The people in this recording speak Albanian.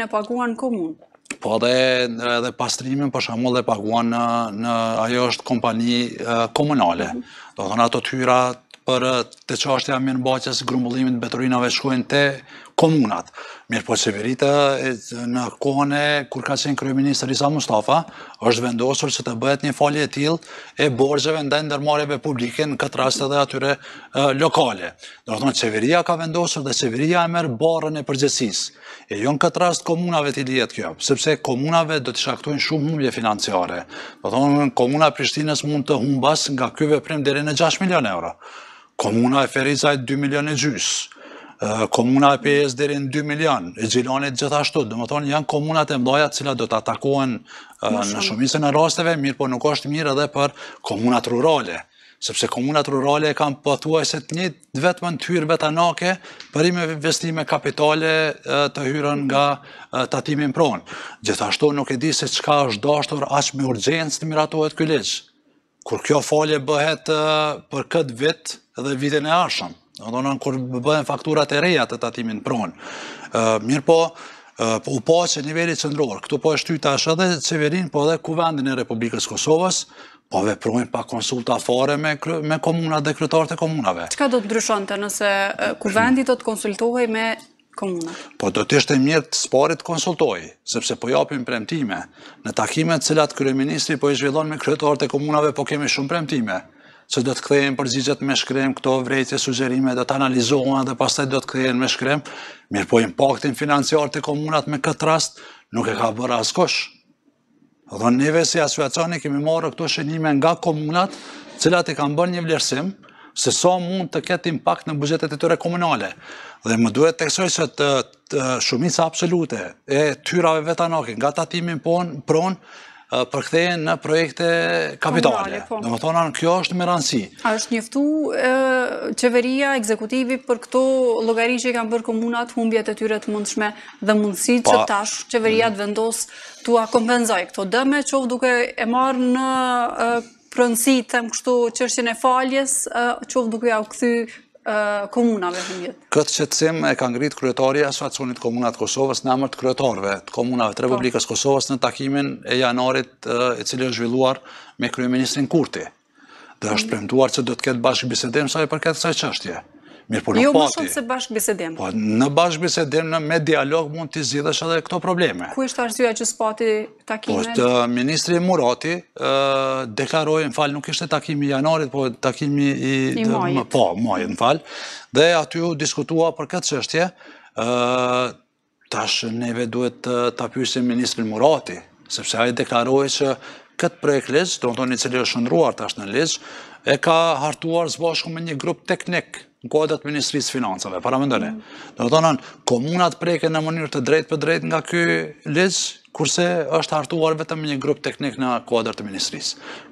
në paguan në komunë. Po dhe pastrimin për shamull dhe paguan në ajo është kompani komunale. Mhm. Do të në ato tyra për të qashtja minë baxës grumbullimit, të betërinave shkojnë të komunat. Mirë po qeverita në kone kur ka qenë kërëj Isa Mustafa, është vendosur që të bëhet një falje e tilë e borgjeve në dhe publike në këtë rast dhe atyre lokale. Do të thonë qeveria ka vendosur dhe qeveria e merë barën e përgjësis. E jo në këtë rast komunave të lijet kjo, sepse komunave do të shaktojnë shumë humbje financiare. Do të komuna Prishtines mund të humbas nga kyve veprim dhe në 6 milion euro. Komuna e Ferizaj 2 milion e gjysë komuna e pjesë dheri në 2 milion, e gjilonit gjithashtu, dhe më thonë, janë komunat e mdoja cila do të atakohen në shumisën e rasteve, mirë po nuk është mirë edhe për komunat rurale, sepse komunat rurale e kam pëthuaj se të një vetëm në të hyrë vetë anake për i me vestime kapitale të hyrën nga tatimin pronë. Gjithashtu nuk e di se qka është dashtur aqë me urgencë të miratohet këllisë, kur kjo falje bëhet për këtë vitë dhe vitin e ashëm. Në do kur bëhen fakturat e reja të tatimin pronë. Mirë po, po u po që nivelli cëndror, këtu po është ty tash edhe qeverin, po edhe kuvendin e Republikës Kosovës, po veprojnë pa konsulta fare me komunat dhe kryetarët e komunave. Qëka do të ndryshon të nëse kuvendit do të konsultohi me komunat? Po do të ishte mirë të sparit të konsultohi, sepse po japim premtime. Në takimet cilat kryeministri po i zhvillon me kryetarët e komunave, po kemi shumë premtime që do të kthehen përgjigjet me shkrim, këto vrejtje, sugjerime do të analizohen dhe pastaj do të kthehen me shkrim. Mirpo impaktin financiar të komunat me këtë rast nuk e ka bërë askush. Dhe neve si asociacioni kemi marrë këto shënime nga komunat, cilat i kanë bërë një vlerësim, se sa so mund të ketë impakt në bugjetet të tëre komunale. Dhe më duhet të kësoj se të, të shumica absolute e tyrave vetanake, nga tatimin pon, pronë, përkthejen në projekte kapitale. Në më thonë, kjo është me rëndësi. A është njëftu qeveria, ekzekutivi për këto logari që i kanë bërë komunat, humbjet e tyre të mundshme dhe mundësi që tash qeveria të mm. vendos të a këto dëme, ofë duke e marë në prëndësi, të më kështu qërshin e faljes, ofë duke ja u këthy komunave Këtë qëtësim e ka ngritë kryetarja asociacionit komunat Kosovës në amërt kryetarve të komunave të po. Republikës Kosovës në takimin e janarit e cilë është zhvilluar me kryeministrin Kurti. Dhe është po. premtuar që do të ketë bashkë bisedim saj për këtë saj qështje. Mirë për po në pati. Jo më shumë se bashkë bisedem. Po, në bashkë bisedim, me dialog mund të zidhësh edhe këto probleme. Ku ishtë arzua që së pati takime? Po, të ministri Murati deklarojë, në falë, nuk ishte takimi janarit, po takimi i... I majit. Po, majit, në falë. Dhe aty ju diskutua për këtë qështje, Tash neve duhet të apyshë e ministri Murati, sepse aje i deklarojë që këtë projekt lezë, do në tonë i cilë është shëndruar tash në lezë, e ka hartuar zbashku me një grup teknik në kuadrat të ministrisë Financave, para më ndërni. Në rëtonën, komunat preke në mënyrë të drejt për drejt nga këju lecë, kurse është hartuar vetëm një grup teknik në kuadrat të ministrisë.